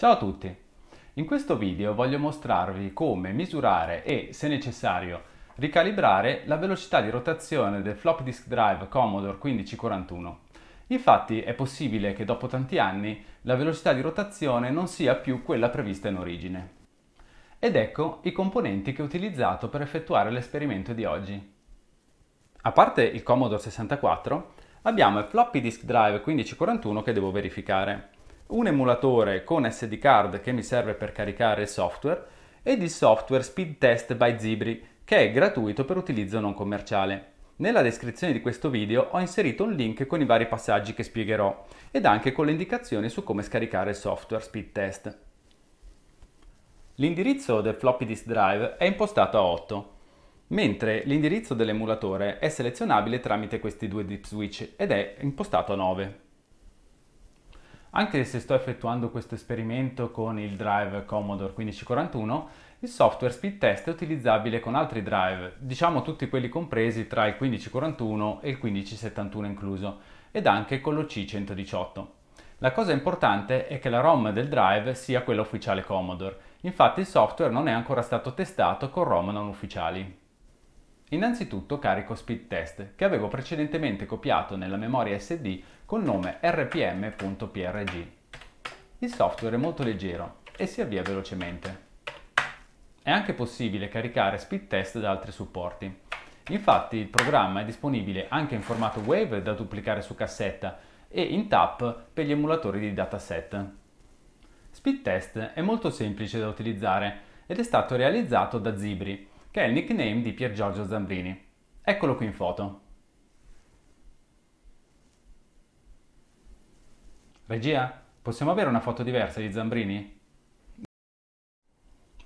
Ciao a tutti! In questo video voglio mostrarvi come misurare e, se necessario, ricalibrare la velocità di rotazione del flop disk drive Commodore 1541. Infatti è possibile che dopo tanti anni la velocità di rotazione non sia più quella prevista in origine. Ed ecco i componenti che ho utilizzato per effettuare l'esperimento di oggi. A parte il Commodore 64, abbiamo il floppy disk drive 1541 che devo verificare un emulatore con SD card che mi serve per caricare il software ed il software Speed Test by Zibri che è gratuito per utilizzo non commerciale. Nella descrizione di questo video ho inserito un link con i vari passaggi che spiegherò ed anche con le indicazioni su come scaricare il software Speed Test. L'indirizzo del floppy disk drive è impostato a 8, mentre l'indirizzo dell'emulatore è selezionabile tramite questi due dip switch ed è impostato a 9. Anche se sto effettuando questo esperimento con il drive Commodore 1541, il software speed test è utilizzabile con altri drive, diciamo tutti quelli compresi tra il 1541 e il 1571 incluso, ed anche con lo C118. La cosa importante è che la ROM del drive sia quella ufficiale Commodore, infatti il software non è ancora stato testato con ROM non ufficiali. Innanzitutto carico speed test che avevo precedentemente copiato nella memoria SD con nome rpm.prg. Il software è molto leggero e si avvia velocemente. È anche possibile caricare speed test da altri supporti. Infatti il programma è disponibile anche in formato Wave da duplicare su cassetta e in TAP per gli emulatori di dataset. Speedtest è molto semplice da utilizzare ed è stato realizzato da Zibri, che è il nickname di Pier Giorgio Zambrini. Eccolo qui in foto. Regia, possiamo avere una foto diversa di Zambrini?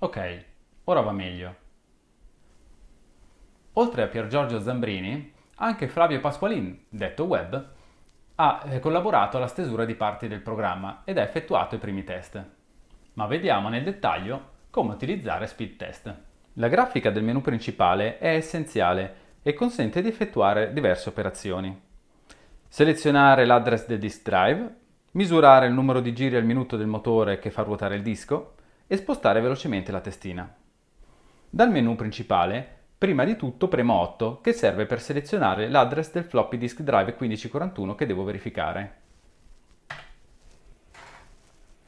Ok, ora va meglio. Oltre a Pier Giorgio Zambrini, anche Flavio Pasqualin, detto Web, ha eh, collaborato alla stesura di parti del programma ed ha effettuato i primi test. Ma vediamo nel dettaglio come utilizzare Speed Test. La grafica del menu principale è essenziale e consente di effettuare diverse operazioni. Selezionare l'address del disk drive, misurare il numero di giri al minuto del motore che fa ruotare il disco e spostare velocemente la testina. Dal menu principale Prima di tutto premo 8 che serve per selezionare l'address del floppy disk drive 1541 che devo verificare.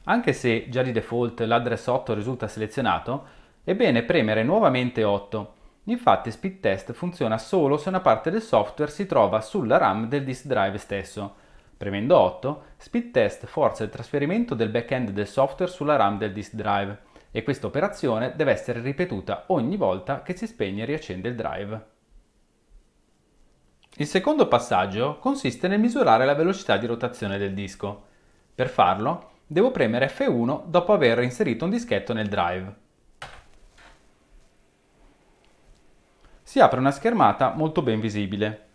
Anche se già di default l'address 8 risulta selezionato, è bene premere nuovamente 8. Infatti Speed Test funziona solo se una parte del software si trova sulla RAM del disk drive stesso. Premendo 8, Speed Test forza il trasferimento del backend del software sulla RAM del disk drive e questa operazione deve essere ripetuta ogni volta che si spegne e riaccende il drive. Il secondo passaggio consiste nel misurare la velocità di rotazione del disco. Per farlo, devo premere F1 dopo aver inserito un dischetto nel drive. si apre una schermata molto ben visibile.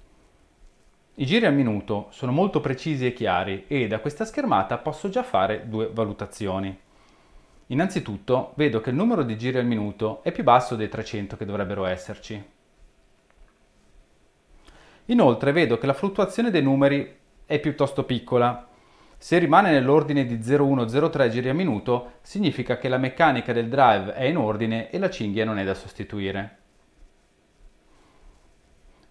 I giri al minuto sono molto precisi e chiari e da questa schermata posso già fare due valutazioni. Innanzitutto vedo che il numero di giri al minuto è più basso dei 300 che dovrebbero esserci. Inoltre vedo che la fluttuazione dei numeri è piuttosto piccola. Se rimane nell'ordine di 0,1-0,3 giri al minuto significa che la meccanica del drive è in ordine e la cinghia non è da sostituire.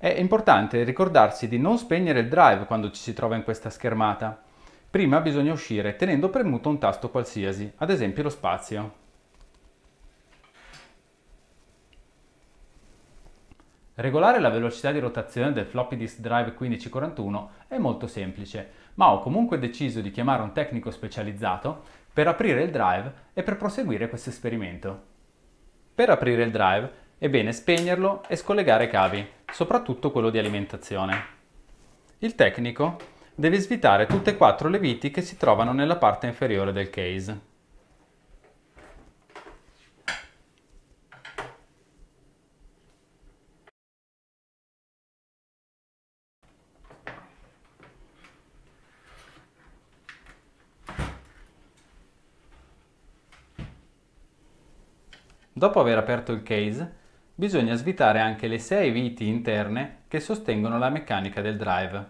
È importante ricordarsi di non spegnere il drive quando ci si trova in questa schermata. Prima bisogna uscire tenendo premuto un tasto qualsiasi, ad esempio lo spazio. Regolare la velocità di rotazione del floppy disk drive 1541 è molto semplice, ma ho comunque deciso di chiamare un tecnico specializzato per aprire il drive e per proseguire questo esperimento. Per aprire il drive è bene spegnerlo e scollegare i cavi soprattutto quello di alimentazione. Il tecnico deve svitare tutte e quattro le viti che si trovano nella parte inferiore del case. Dopo aver aperto il case, bisogna svitare anche le 6 viti interne che sostengono la meccanica del drive.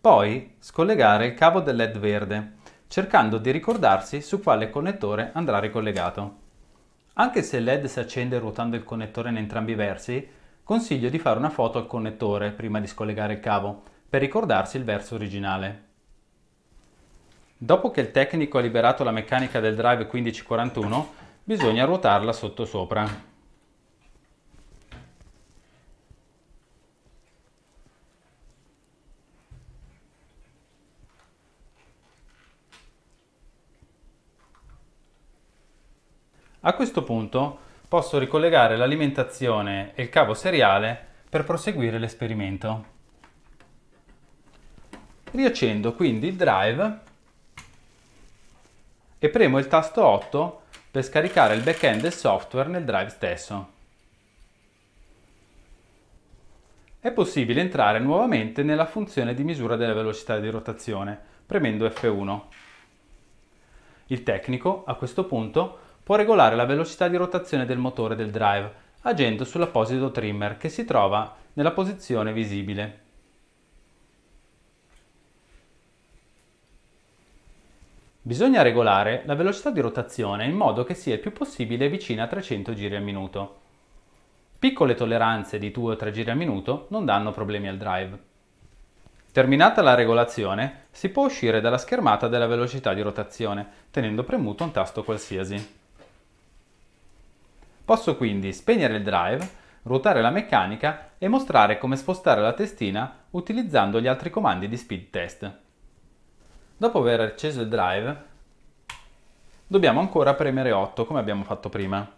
Poi scollegare il cavo del LED verde, cercando di ricordarsi su quale connettore andrà ricollegato. Anche se il LED si accende ruotando il connettore in entrambi i versi, consiglio di fare una foto al connettore prima di scollegare il cavo, per ricordarsi il verso originale. Dopo che il tecnico ha liberato la meccanica del drive 1541, bisogna ruotarla sotto sopra. A questo punto posso ricollegare l'alimentazione e il cavo seriale per proseguire l'esperimento. Riaccendo quindi il drive e premo il tasto 8 per scaricare il backend del software nel drive stesso. È possibile entrare nuovamente nella funzione di misura della velocità di rotazione, premendo F1. Il tecnico, a questo punto, può regolare la velocità di rotazione del motore del drive, agendo sull'apposito trimmer che si trova nella posizione visibile. Bisogna regolare la velocità di rotazione in modo che sia il più possibile vicina a 300 giri al minuto. Piccole tolleranze di 2 o 3 giri al minuto non danno problemi al drive. Terminata la regolazione, si può uscire dalla schermata della velocità di rotazione tenendo premuto un tasto qualsiasi. Posso quindi spegnere il drive, ruotare la meccanica e mostrare come spostare la testina utilizzando gli altri comandi di speed test. Dopo aver acceso il drive, dobbiamo ancora premere 8 come abbiamo fatto prima.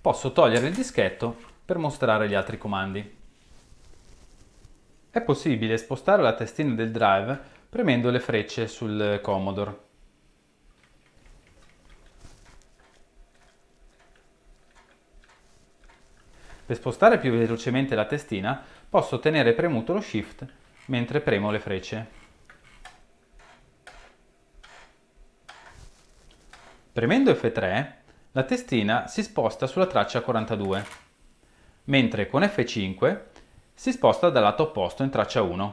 Posso togliere il dischetto per mostrare gli altri comandi. È possibile spostare la testina del drive premendo le frecce sul Commodore. Per spostare più velocemente la testina posso tenere premuto lo Shift mentre premo le frecce. Premendo F3 la testina si sposta sulla traccia 42, mentre con F5 si sposta dal lato opposto in traccia 1.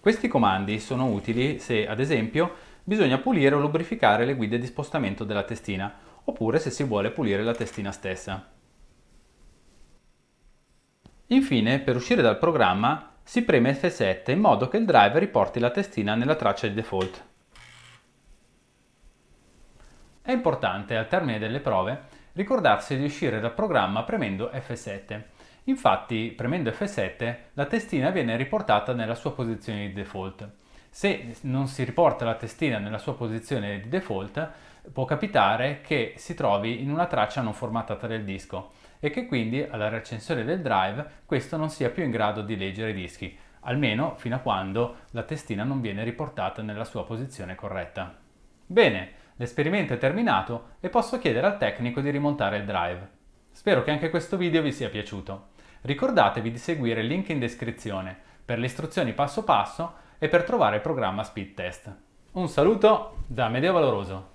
Questi comandi sono utili se, ad esempio, bisogna pulire o lubrificare le guide di spostamento della testina, oppure se si vuole pulire la testina stessa. Infine, per uscire dal programma, si preme F7 in modo che il driver riporti la testina nella traccia di default. È importante, al termine delle prove, ricordarsi di uscire dal programma premendo F7. Infatti, premendo F7, la testina viene riportata nella sua posizione di default. Se non si riporta la testina nella sua posizione di default, può capitare che si trovi in una traccia non formattata del disco e che quindi alla recensione del drive questo non sia più in grado di leggere i dischi, almeno fino a quando la testina non viene riportata nella sua posizione corretta. Bene, l'esperimento è terminato e posso chiedere al tecnico di rimontare il drive. Spero che anche questo video vi sia piaciuto. Ricordatevi di seguire il link in descrizione per le istruzioni passo passo e per trovare il programma Speed Test. Un saluto da Medeo Valoroso.